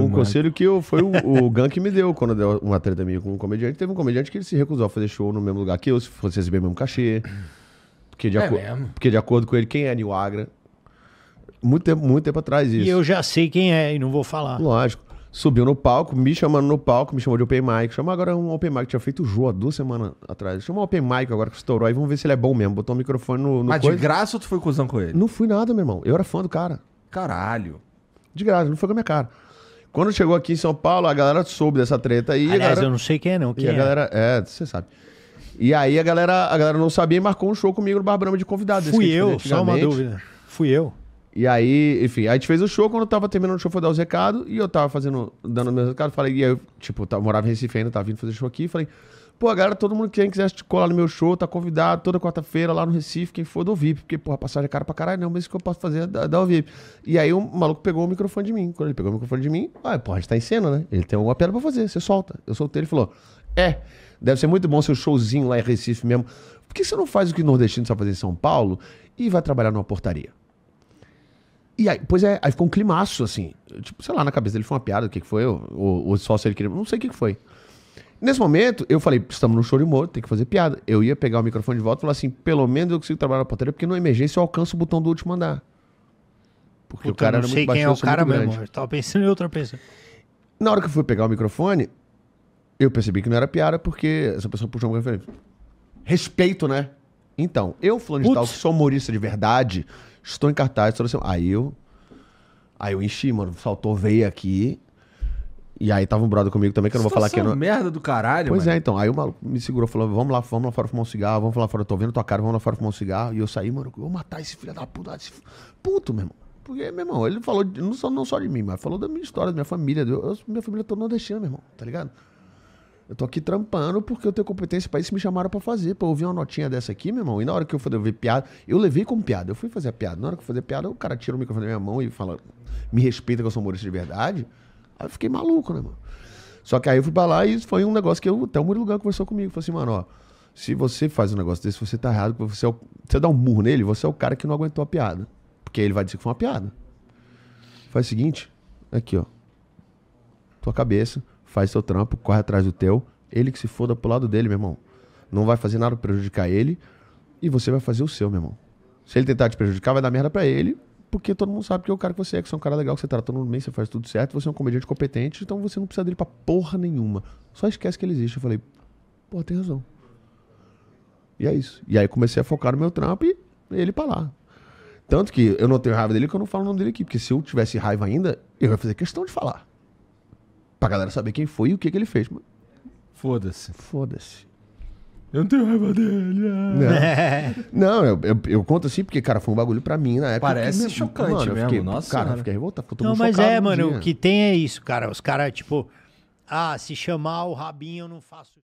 um conselho que eu, foi o, o que me deu quando deu uma treta minha com um comediante. Teve um comediante que ele se recusou a fazer show no mesmo lugar que eu, se fosse receber o mesmo cachê. Porque de, é mesmo? porque de acordo com ele, quem é New Agra? Muito tempo, muito tempo atrás isso. E eu já sei quem é e não vou falar. Lógico. Subiu no palco, me chamando no palco, me chamou de open mic. Chamou agora um open mic que tinha feito o Jô há duas semanas atrás. Chamou um open mic agora que estourou aí, vamos ver se ele é bom mesmo. Botou o um microfone no, no Mas coisa. de graça ou tu foi cuzão com ele? Não fui nada, meu irmão. Eu era fã do cara. Caralho. De graça, não foi com a minha cara. Quando chegou aqui em São Paulo, a galera soube dessa treta aí. Aliás, galera... eu não sei quem é, não. Quem e é? a galera. É, você sabe. E aí a galera, a galera não sabia e marcou um show comigo no Barbrama de convidado. Fui eu, só uma dúvida. Fui eu. E aí, enfim, aí a gente fez o show, quando eu tava terminando o show, foi dar os recados, e eu tava fazendo, dando meus recados, falei, e aí, tipo, eu tá, tava, morava em Recife ainda, tava vindo fazer show aqui, falei, Pô, galera, todo mundo que quiser colar no meu show, tá convidado toda quarta-feira lá no Recife, quem for do VIP. Porque, porra, passagem é cara pra caralho, não, mas isso que eu posso fazer é dar o VIP. E aí o maluco pegou o microfone de mim. Quando ele pegou o microfone de mim, ah, porra, a gente tá em cena, né? Ele tem alguma piada pra fazer, você solta. Eu soltei, ele falou, é, deve ser muito bom seu showzinho lá em Recife mesmo. Por que você não faz o que nordestino só fazer em São Paulo e vai trabalhar numa portaria? E aí, pois é, aí ficou um climaço, assim. Tipo, sei lá, na cabeça dele foi uma piada, o que, que foi, O ou, ou se ele queria. Não sei o que, que foi. Nesse momento, eu falei, estamos no show de humor, tem que fazer piada. Eu ia pegar o microfone de volta e falar assim, pelo menos eu consigo trabalhar na portaria, porque numa emergência eu alcanço o botão do último andar. Porque Puta, o cara eu não sei quem baixo, é o cara mesmo. Eu tava pensando em outra pessoa. Na hora que eu fui pegar o microfone, eu percebi que não era piada, porque essa pessoa puxou o microfone. Respeito, né? Então, eu, fulano de tal, que sou humorista de verdade, estou em cartaz, estou assim, aí eu... Aí eu enchi, mano, saltou veio aqui, e aí tava um brother comigo também, que eu não vou falar que não. merda do caralho, Pois é, mano. é, então. Aí o maluco me segurou, falou: vamos lá, vamos lá fora fumar um cigarro, vamos lá fora, tô vendo tua cara, vamos lá fora fumar um cigarro. E eu saí, mano, eu vou matar esse filho da puta. Esse... Puto, meu irmão. Porque, meu irmão, ele falou não só, não só de mim, mas falou da minha história, da minha família. Eu, minha família toda nordestina, meu irmão, tá ligado? Eu tô aqui trampando porque eu tenho competência para isso me chamaram para fazer. Pra ouvir uma notinha dessa aqui, meu irmão. E na hora que eu falei, ver piada, eu levei como piada. Eu fui fazer a piada. Na hora que eu fazer a piada, o cara tira o microfone da minha mão e fala: Me respeita que eu sou humorista de verdade. Aí eu fiquei maluco, né, mano? Só que aí eu fui pra lá e foi um negócio que eu, até o Murilo Gão conversou comigo. Falou assim, mano, ó, se você faz um negócio desse, você tá errado. Você, é o, você dá um murro nele, você é o cara que não aguentou a piada. Porque ele vai dizer que foi uma piada. Faz o seguinte, aqui, ó. Tua cabeça, faz seu trampo, corre atrás do teu. Ele que se foda pro lado dele, meu irmão. Não vai fazer nada pra prejudicar ele. E você vai fazer o seu, meu irmão. Se ele tentar te prejudicar, vai dar merda pra ele porque todo mundo sabe que é o cara que você é, que você é um cara legal, que você trata todo mundo bem, você faz tudo certo, você é um comediante competente, então você não precisa dele pra porra nenhuma. Só esquece que ele existe. Eu falei, pô, tem razão. E é isso. E aí comecei a focar no meu trampo e ele pra lá. Tanto que eu não tenho raiva dele que eu não falo o nome dele aqui, porque se eu tivesse raiva ainda, eu ia fazer questão de falar. Pra galera saber quem foi e o que, que ele fez. Foda-se. Foda-se. Eu não tenho raiva dele. Ah. Não, é. não eu, eu, eu, conto assim porque, cara, foi um bagulho pra mim na época. Parece que, chocante mano, mesmo. Fiquei, Nossa, cara, fiquei revoltado. Fiquei não, mas é, mano, dia. o que tem é isso, cara. Os caras, tipo, ah, se chamar o Rabinho, eu não faço.